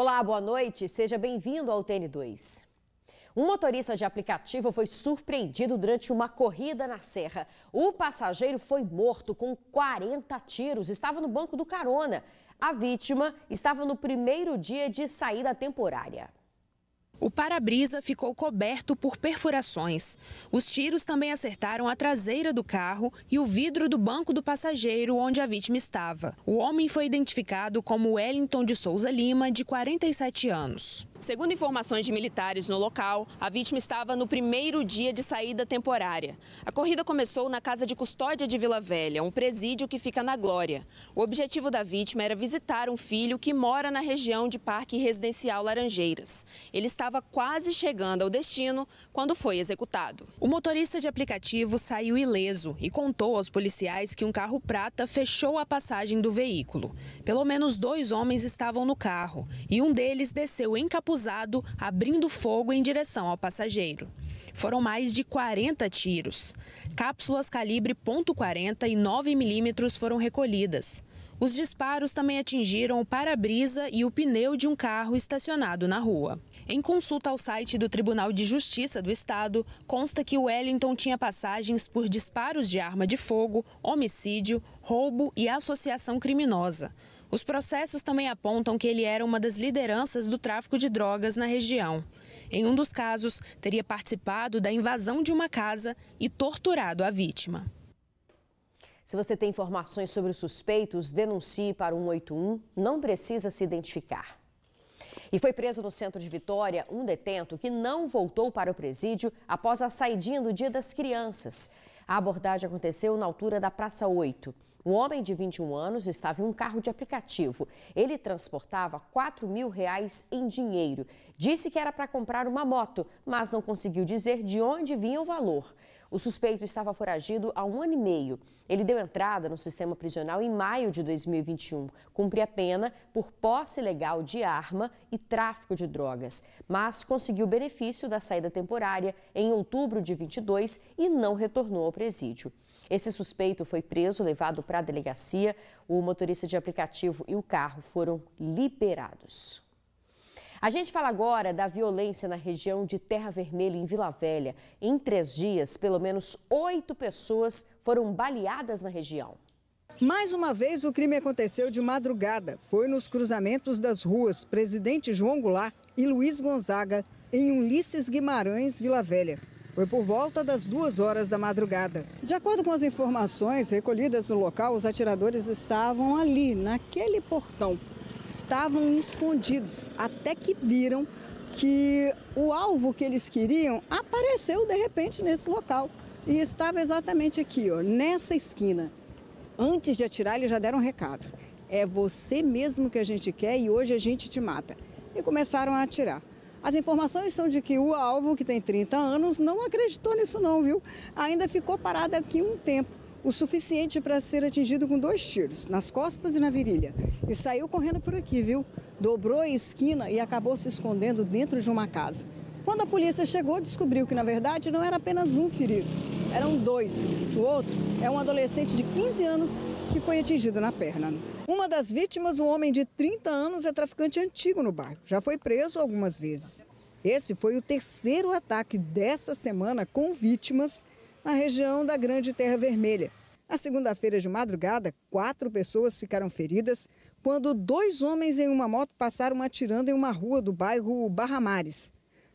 Olá, boa noite. Seja bem-vindo ao TN2. Um motorista de aplicativo foi surpreendido durante uma corrida na Serra. O passageiro foi morto com 40 tiros. Estava no banco do carona. A vítima estava no primeiro dia de saída temporária. O para-brisa ficou coberto por perfurações. Os tiros também acertaram a traseira do carro e o vidro do banco do passageiro onde a vítima estava. O homem foi identificado como Wellington de Souza Lima, de 47 anos. Segundo informações de militares no local, a vítima estava no primeiro dia de saída temporária. A corrida começou na Casa de Custódia de Vila Velha, um presídio que fica na Glória. O objetivo da vítima era visitar um filho que mora na região de Parque Residencial Laranjeiras. Ele estava quase chegando ao destino quando foi executado. O motorista de aplicativo saiu ileso e contou aos policiais que um carro prata fechou a passagem do veículo. Pelo menos dois homens estavam no carro e um deles desceu encapotado encapuzado abrindo fogo em direção ao passageiro. Foram mais de 40 tiros. Cápsulas calibre .40 e 9 milímetros foram recolhidas. Os disparos também atingiram o para-brisa e o pneu de um carro estacionado na rua. Em consulta ao site do Tribunal de Justiça do Estado, consta que Wellington tinha passagens por disparos de arma de fogo, homicídio, roubo e associação criminosa. Os processos também apontam que ele era uma das lideranças do tráfico de drogas na região. Em um dos casos, teria participado da invasão de uma casa e torturado a vítima. Se você tem informações sobre os suspeitos, denuncie para o 181. Não precisa se identificar. E foi preso no centro de Vitória um detento que não voltou para o presídio após a saidinha do Dia das Crianças. A abordagem aconteceu na altura da Praça 8. Um homem de 21 anos estava em um carro de aplicativo. Ele transportava 4 mil reais em dinheiro. Disse que era para comprar uma moto, mas não conseguiu dizer de onde vinha o valor. O suspeito estava foragido há um ano e meio. Ele deu entrada no sistema prisional em maio de 2021. Cumpria pena por posse legal de arma e tráfico de drogas, mas conseguiu benefício da saída temporária em outubro de 22 e não retornou ao presídio. Esse suspeito foi preso, levado para a delegacia. O motorista de aplicativo e o carro foram liberados. A gente fala agora da violência na região de Terra Vermelha, em Vila Velha. Em três dias, pelo menos oito pessoas foram baleadas na região. Mais uma vez, o crime aconteceu de madrugada. Foi nos cruzamentos das ruas Presidente João Goulart e Luiz Gonzaga, em Ulisses Guimarães, Vila Velha. Foi por volta das duas horas da madrugada. De acordo com as informações recolhidas no local, os atiradores estavam ali, naquele portão. Estavam escondidos até que viram que o alvo que eles queriam apareceu de repente nesse local. E estava exatamente aqui, ó, nessa esquina. Antes de atirar, eles já deram um recado. É você mesmo que a gente quer e hoje a gente te mata. E começaram a atirar. As informações são de que o alvo, que tem 30 anos, não acreditou nisso não, viu? Ainda ficou parado aqui um tempo, o suficiente para ser atingido com dois tiros, nas costas e na virilha. E saiu correndo por aqui, viu? Dobrou a esquina e acabou se escondendo dentro de uma casa. Quando a polícia chegou, descobriu que, na verdade, não era apenas um ferido, eram dois. O outro é um adolescente de 15 anos que foi atingido na perna. Uma das vítimas, um homem de 30 anos, é traficante antigo no bairro. Já foi preso algumas vezes. Esse foi o terceiro ataque dessa semana com vítimas na região da Grande Terra Vermelha. Na segunda-feira de madrugada, quatro pessoas ficaram feridas quando dois homens em uma moto passaram atirando em uma rua do bairro Barramares.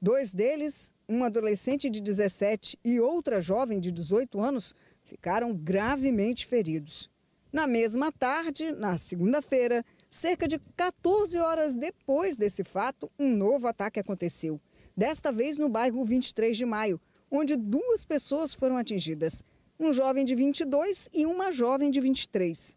Dois deles, um adolescente de 17 e outra jovem de 18 anos, ficaram gravemente feridos. Na mesma tarde, na segunda-feira, cerca de 14 horas depois desse fato, um novo ataque aconteceu. Desta vez no bairro 23 de Maio, onde duas pessoas foram atingidas: um jovem de 22 e uma jovem de 23.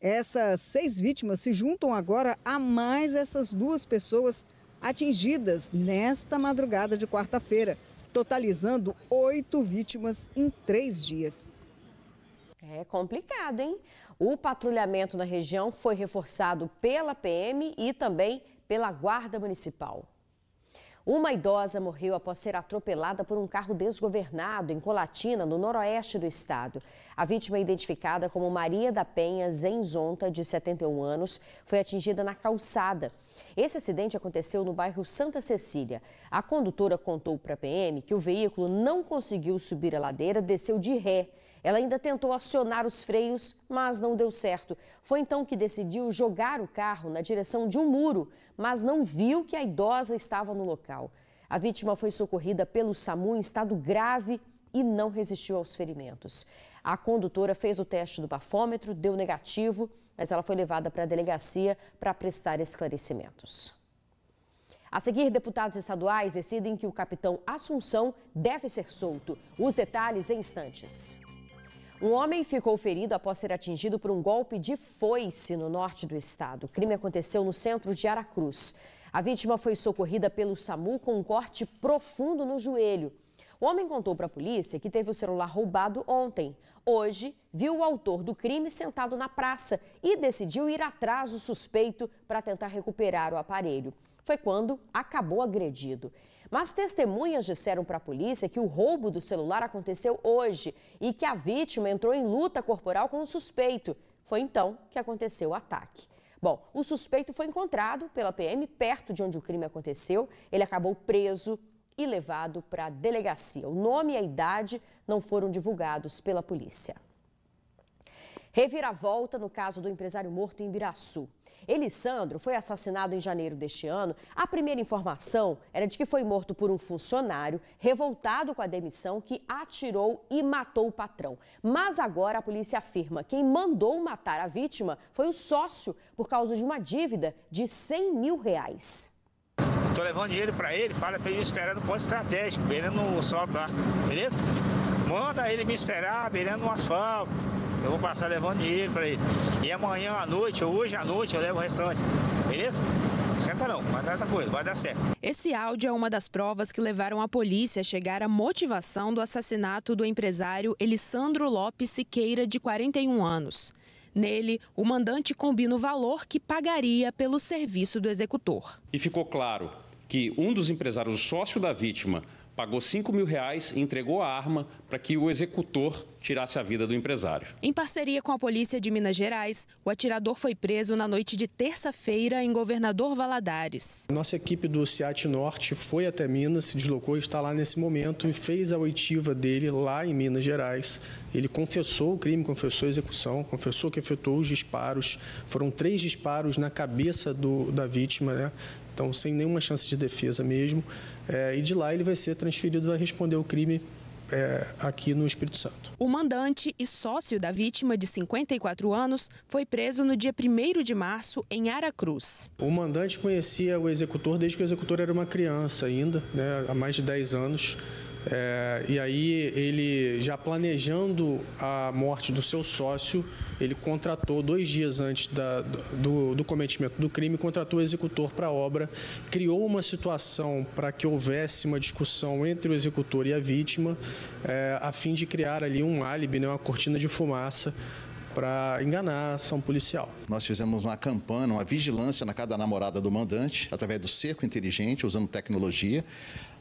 Essas seis vítimas se juntam agora a mais essas duas pessoas atingidas nesta madrugada de quarta-feira, totalizando oito vítimas em três dias. É complicado, hein? O patrulhamento na região foi reforçado pela PM e também pela Guarda Municipal. Uma idosa morreu após ser atropelada por um carro desgovernado em Colatina, no noroeste do estado. A vítima, é identificada como Maria da Penha Zenzonta, de 71 anos, foi atingida na calçada. Esse acidente aconteceu no bairro Santa Cecília. A condutora contou para a PM que o veículo não conseguiu subir a ladeira, desceu de ré. Ela ainda tentou acionar os freios, mas não deu certo. Foi então que decidiu jogar o carro na direção de um muro mas não viu que a idosa estava no local. A vítima foi socorrida pelo SAMU em estado grave e não resistiu aos ferimentos. A condutora fez o teste do bafômetro, deu negativo, mas ela foi levada para a delegacia para prestar esclarecimentos. A seguir, deputados estaduais decidem que o capitão Assunção deve ser solto. Os detalhes em instantes. Um homem ficou ferido após ser atingido por um golpe de foice no norte do estado. O crime aconteceu no centro de Aracruz. A vítima foi socorrida pelo SAMU com um corte profundo no joelho. O homem contou para a polícia que teve o celular roubado ontem. Hoje, viu o autor do crime sentado na praça e decidiu ir atrás do suspeito para tentar recuperar o aparelho. Foi quando acabou agredido. Mas testemunhas disseram para a polícia que o roubo do celular aconteceu hoje e que a vítima entrou em luta corporal com o suspeito. Foi então que aconteceu o ataque. Bom, o suspeito foi encontrado pela PM perto de onde o crime aconteceu. Ele acabou preso e levado para a delegacia. O nome e a idade não foram divulgados pela polícia. Reviravolta no caso do empresário morto em Biraçu. Elisandro foi assassinado em janeiro deste ano. A primeira informação era de que foi morto por um funcionário revoltado com a demissão que atirou e matou o patrão. Mas agora a polícia afirma que quem mandou matar a vítima foi o sócio por causa de uma dívida de 100 mil reais. Tô levando dinheiro para ele, fala para ele esperar no ponto estratégico, beirando o solto lá, beleza? Manda ele me esperar beirando no asfalto eu vou passar levando dinheiro para ele. E amanhã à noite, ou hoje à noite, eu levo o restante. Beleza? Senta não, vai dar coisa, vai dar certo. Esse áudio é uma das provas que levaram a polícia a chegar à motivação do assassinato do empresário Elisandro Lopes Siqueira, de 41 anos. Nele, o mandante combina o valor que pagaria pelo serviço do executor. E ficou claro que um dos empresários, o sócio da vítima, pagou 5 mil reais e entregou a arma para que o executor tirasse a vida do empresário. Em parceria com a polícia de Minas Gerais, o atirador foi preso na noite de terça-feira em Governador Valadares. Nossa equipe do CIAT Norte foi até Minas, se deslocou, está lá nesse momento e fez a oitiva dele lá em Minas Gerais. Ele confessou o crime, confessou a execução, confessou que efetuou os disparos. Foram três disparos na cabeça do, da vítima, né? Então, sem nenhuma chance de defesa mesmo. É, e de lá ele vai ser transferido, vai responder o crime é, aqui no Espírito Santo. O mandante e sócio da vítima, de 54 anos, foi preso no dia 1 de março em Aracruz. O mandante conhecia o executor desde que o executor era uma criança ainda, né, há mais de 10 anos. É, e aí ele já planejando a morte do seu sócio, ele contratou dois dias antes da, do, do, cometimento do crime, contratou o executor para a obra, criou uma situação para que houvesse uma discussão entre o executor e a vítima, é, a fim de criar ali um álibi, né, uma cortina de fumaça para enganar a ação policial. Nós fizemos uma campanha, uma vigilância na casa da namorada do mandante, através do cerco inteligente, usando tecnologia.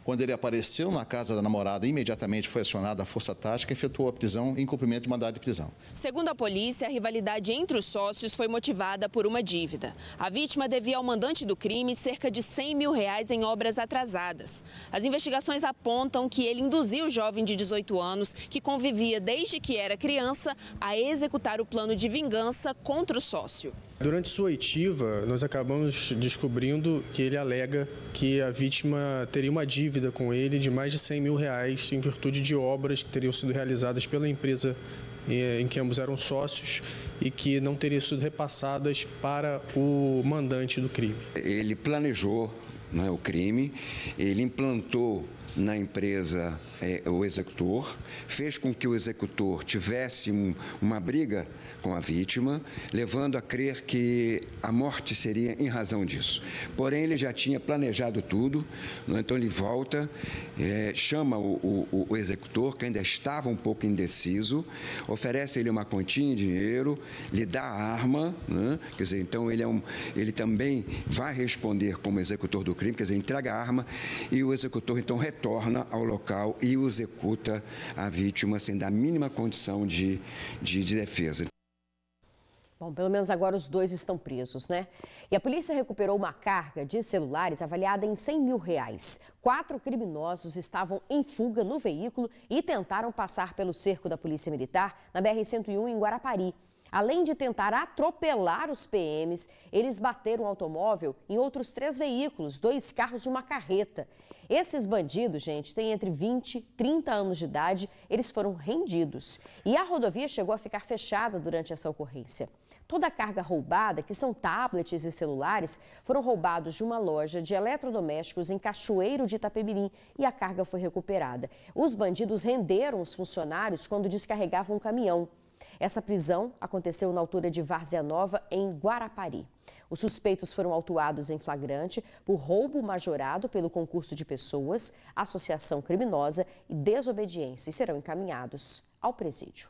Quando ele apareceu na casa da namorada, imediatamente foi acionada a Força Tática e efetuou a prisão em cumprimento de mandado de prisão. Segundo a polícia, a rivalidade entre os sócios foi motivada por uma dívida. A vítima devia ao mandante do crime cerca de 100 mil reais em obras atrasadas. As investigações apontam que ele induziu o jovem de 18 anos, que convivia desde que era criança, a executar o plano de vingança contra o sócio. Durante sua oitiva, nós acabamos descobrindo que ele alega que a vítima teria uma dívida com ele de mais de 100 mil reais em virtude de obras que teriam sido realizadas pela empresa eh, em que ambos eram sócios e que não teriam sido repassadas para o mandante do crime. Ele planejou né, o crime, ele implantou na empresa é, o executor, fez com que o executor tivesse um, uma briga com a vítima, levando a crer que a morte seria em razão disso. Porém, ele já tinha planejado tudo, né? então ele volta, é, chama o, o, o, executor, que ainda estava um pouco indeciso, oferece ele uma continha em dinheiro, lhe dá a arma, né? quer dizer, então ele, é um, ele também vai responder como executor do crime, quer dizer, entrega a arma e o executor então retorna ao local e executa a vítima sem dar a mínima condição de, de, de defesa. Bom, pelo menos agora os dois estão presos, né? E a polícia recuperou uma carga de celulares avaliada em 100 mil reais. Quatro criminosos estavam em fuga no veículo e tentaram passar pelo cerco da Polícia Militar na BR-101 em Guarapari. Além de tentar atropelar os PMs, eles bateram o automóvel em outros três veículos, dois carros e uma carreta. Esses bandidos, gente, têm entre 20 e 30 anos de idade, eles foram rendidos. E a rodovia chegou a ficar fechada durante essa ocorrência. Toda a carga roubada, que são tablets e celulares, foram roubados de uma loja de eletrodomésticos em Cachoeiro de Itapemirim e a carga foi recuperada. Os bandidos renderam os funcionários quando descarregavam um caminhão. Essa prisão aconteceu na altura de Várzea Nova, em Guarapari. Os suspeitos foram autuados em flagrante por roubo majorado pelo concurso de pessoas, associação criminosa e desobediência e serão encaminhados ao presídio.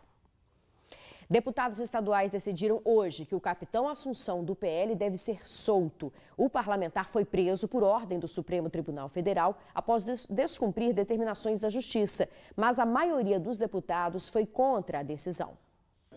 Deputados estaduais decidiram hoje que o capitão Assunção do PL deve ser solto. O parlamentar foi preso por ordem do Supremo Tribunal Federal após des descumprir determinações da Justiça, mas a maioria dos deputados foi contra a decisão.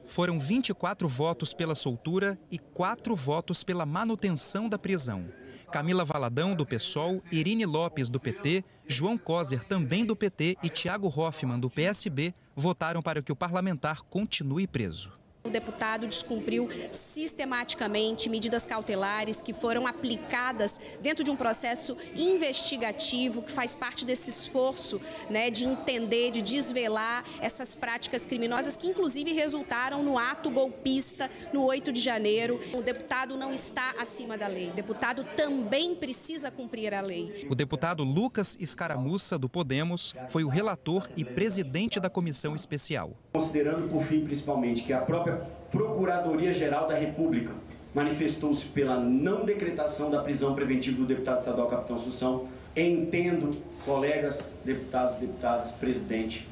Foram 24 votos pela soltura e 4 votos pela manutenção da prisão. Camila Valadão, do PSOL, Irine Lopes, do PT, João Coser, também do PT, e Tiago Hoffmann, do PSB, votaram para que o parlamentar continue preso o deputado descumpriu sistematicamente medidas cautelares que foram aplicadas dentro de um processo investigativo que faz parte desse esforço né, de entender, de desvelar essas práticas criminosas que inclusive resultaram no ato golpista no 8 de janeiro. O deputado não está acima da lei, o deputado também precisa cumprir a lei. O deputado Lucas Escaramuça, do Podemos, foi o relator e presidente da comissão especial. Considerando, por fim, principalmente, que a própria Procuradoria-Geral da República manifestou-se pela não decretação da prisão preventiva do deputado estadual Capitão Assunção. Entendo, colegas, deputados, deputadas, presidente,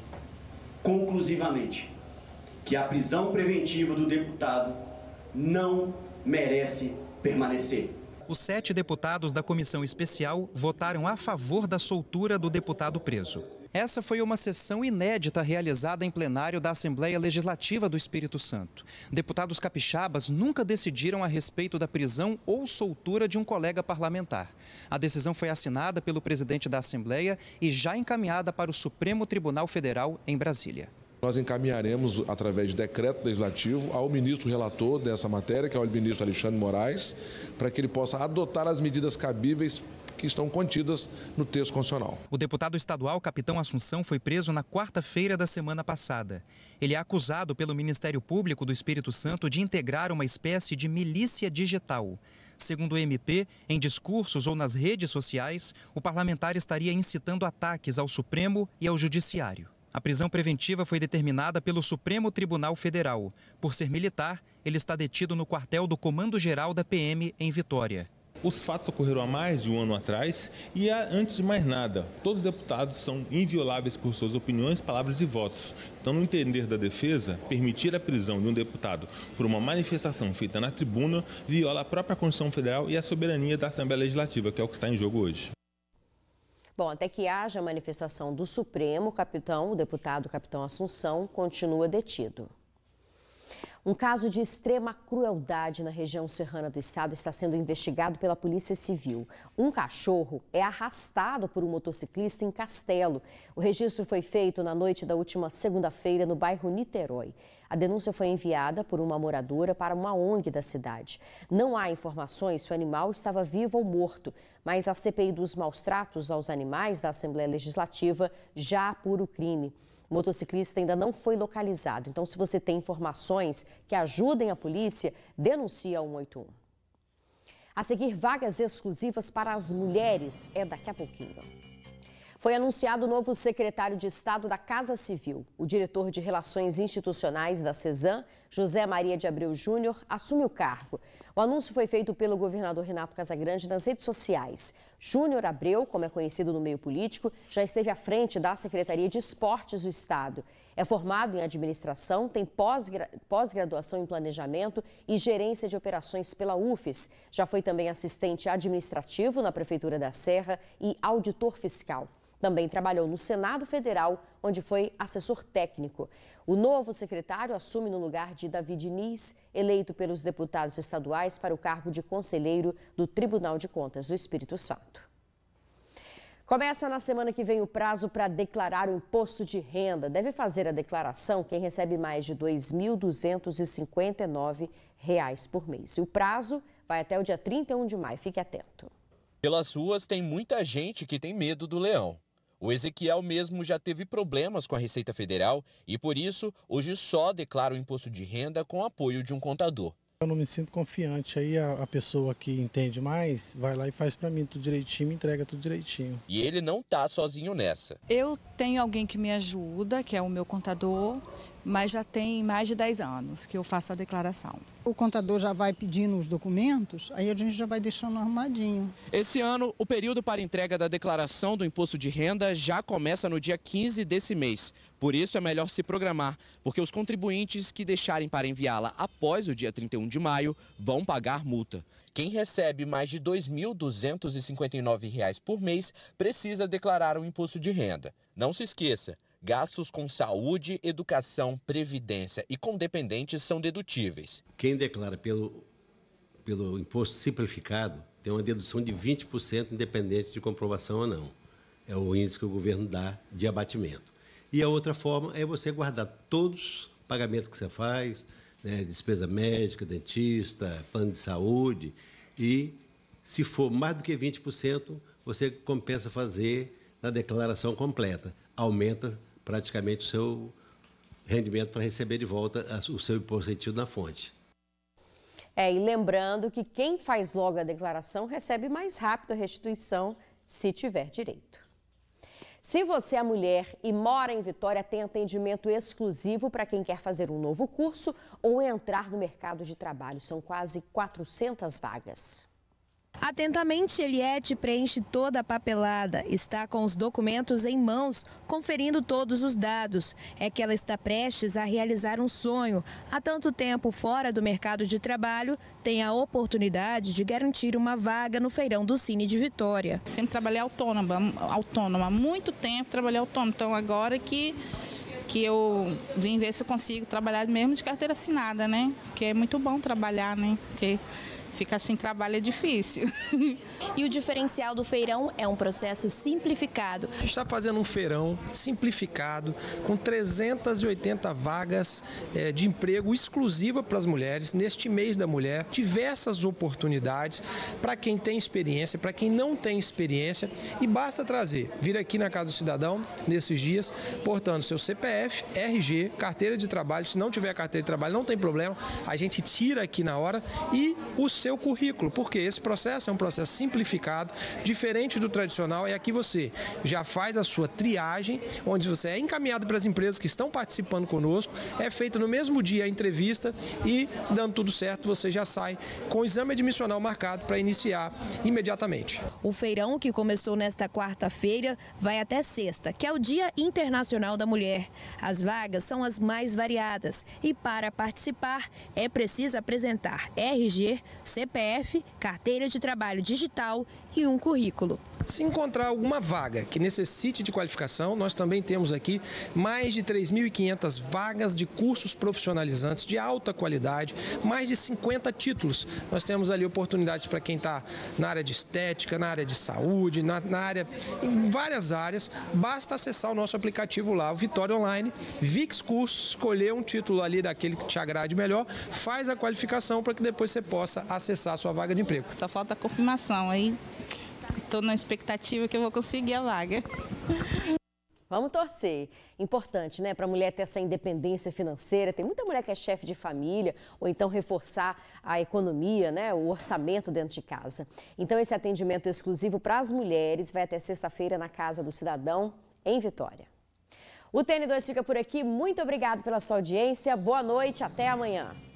conclusivamente, que a prisão preventiva do deputado não merece permanecer. Os sete deputados da comissão especial votaram a favor da soltura do deputado preso. Essa foi uma sessão inédita realizada em plenário da Assembleia Legislativa do Espírito Santo. Deputados capixabas nunca decidiram a respeito da prisão ou soltura de um colega parlamentar. A decisão foi assinada pelo presidente da Assembleia e já encaminhada para o Supremo Tribunal Federal em Brasília. Nós encaminharemos, através de decreto legislativo, ao ministro relator dessa matéria, que é o ministro Alexandre Moraes, para que ele possa adotar as medidas cabíveis que estão contidas no texto constitucional. O deputado estadual Capitão Assunção foi preso na quarta-feira da semana passada. Ele é acusado pelo Ministério Público do Espírito Santo de integrar uma espécie de milícia digital. Segundo o MP, em discursos ou nas redes sociais, o parlamentar estaria incitando ataques ao Supremo e ao Judiciário. A prisão preventiva foi determinada pelo Supremo Tribunal Federal. Por ser militar, ele está detido no quartel do Comando Geral da PM em Vitória. Os fatos ocorreram há mais de um ano atrás e, antes de mais nada, todos os deputados são invioláveis por suas opiniões, palavras e votos. Então, no entender da defesa, permitir a prisão de um deputado por uma manifestação feita na tribuna viola a própria Constituição Federal e a soberania da Assembleia Legislativa, que é o que está em jogo hoje. Bom, até que haja manifestação do Supremo, o capitão, o deputado capitão Assunção, continua detido. Um caso de extrema crueldade na região serrana do estado está sendo investigado pela Polícia Civil. Um cachorro é arrastado por um motociclista em Castelo. O registro foi feito na noite da última segunda-feira no bairro Niterói. A denúncia foi enviada por uma moradora para uma ONG da cidade. Não há informações se o animal estava vivo ou morto, mas a CPI dos maus tratos aos animais da Assembleia Legislativa já apura o crime. O motociclista ainda não foi localizado. Então, se você tem informações que ajudem a polícia, denuncie ao 181. A seguir, vagas exclusivas para as mulheres. É daqui a pouquinho. Foi anunciado o novo secretário de Estado da Casa Civil. O diretor de Relações Institucionais da CESAM, José Maria de Abreu Júnior, assume o cargo. O anúncio foi feito pelo governador Renato Casagrande nas redes sociais. Júnior Abreu, como é conhecido no meio político, já esteve à frente da Secretaria de Esportes do Estado. É formado em administração, tem pós-graduação em planejamento e gerência de operações pela UFES. Já foi também assistente administrativo na Prefeitura da Serra e auditor fiscal. Também trabalhou no Senado Federal, onde foi assessor técnico. O novo secretário assume no lugar de David Diniz, eleito pelos deputados estaduais para o cargo de conselheiro do Tribunal de Contas do Espírito Santo. Começa na semana que vem o prazo para declarar o imposto de renda. Deve fazer a declaração quem recebe mais de R$ 2.259 por mês. E o prazo vai até o dia 31 de maio. Fique atento. Pelas ruas tem muita gente que tem medo do leão. O Ezequiel mesmo já teve problemas com a Receita Federal e, por isso, hoje só declara o imposto de renda com apoio de um contador. Eu não me sinto confiante, aí a, a, pessoa que entende mais vai lá e faz para mim tudo direitinho, me entrega tudo direitinho. E ele não tá sozinho nessa. Eu tenho alguém que me ajuda, que é o meu contador, mas já tem mais de 10 anos que eu faço a declaração. O contador já vai pedindo os documentos, aí a gente já vai deixando arrumadinho. Esse ano, o período para entrega da declaração do imposto de renda já começa no dia 15 desse mês. Por isso é melhor se programar, porque os contribuintes que deixarem para enviá-la após o dia 31 de maio vão pagar multa. Quem recebe mais de R$ 2.259 por mês precisa declarar o imposto de renda. Não se esqueça, Gastos com saúde, educação, previdência e com dependentes são dedutíveis. Quem declara pelo, pelo imposto simplificado tem uma dedução de 20%, independente de comprovação ou não. É o índice que o governo dá de abatimento. E a outra forma é você guardar todos os pagamentos que você faz, né, despesa médica, dentista, plano de saúde, e se for mais do que 20%, você compensa fazer na declaração completa. Aumenta praticamente o seu rendimento para receber de volta o seu imposto retido na fonte. É, e lembrando que quem faz logo a declaração recebe mais rápido a restituição, se tiver direito. Se você é mulher e mora em Vitória, tem atendimento exclusivo para quem quer fazer um novo curso ou entrar no mercado de trabalho. São quase 400 vagas. Atentamente, Eliette é, preenche toda a papelada, está com os documentos em mãos, conferindo todos os dados. É que ela está prestes a realizar um sonho. Há tanto tempo fora do mercado de trabalho, tem a oportunidade de garantir uma vaga no feirão do Cine de Vitória. Sempre trabalhei autônoma, autônoma, muito tempo trabalhei autônoma, então agora que que eu vim ver se eu consigo trabalhar mesmo de carteira assinada, né? Que é muito bom trabalhar, né? Porque Ficar sem assim, trabalho é difícil. E o diferencial do feirão é um processo simplificado. A gente está fazendo um feirão simplificado, com 380 vagas é, de emprego exclusiva para as mulheres, neste mês da mulher, diversas oportunidades para quem tem experiência, para quem não tem experiência, e basta trazer, vir aqui na Casa do Cidadão nesses dias, portando seu CPF, RG, carteira de trabalho, se não tiver carteira de trabalho, não tem problema, a gente tira aqui na hora e o seu seu currículo, porque esse processo é um processo simplificado, diferente do tradicional, é aqui você já faz a sua triagem, onde você é encaminhado para as empresas que estão participando conosco, é feita no mesmo dia a entrevista e, dando tudo certo, você já sai com o exame admissional marcado para iniciar imediatamente. O feirão, que começou nesta quarta-feira, vai até sexta, que é o Dia Internacional da Mulher. As vagas são as mais variadas e, para participar, é preciso apresentar RG, CPF, carteira de trabalho digital e um currículo. Se encontrar alguma vaga que necessite de qualificação, nós também temos aqui mais de 3.500 vagas de cursos profissionalizantes de alta qualidade, mais de 50 títulos. Nós temos ali oportunidades para quem está na área de estética, na área de saúde, na, na, área, em várias áreas. Basta acessar o nosso aplicativo lá, o Vitória Online, VIX Cursos, escolher um título ali daquele que te agrade melhor, faz a qualificação para que depois você possa acessar a sua vaga de emprego. Só falta a confirmação aí estou na expectativa que eu vou conseguir a vaga. Vamos torcer. Importante, né, para a mulher ter essa independência financeira. Tem muita mulher que é chefe de família ou então reforçar a economia, né, o orçamento dentro de casa. Então esse atendimento exclusivo para as mulheres vai até sexta-feira na Casa do Cidadão em Vitória. O TN2 fica por aqui. Muito obrigado pela sua audiência. Boa noite, até amanhã.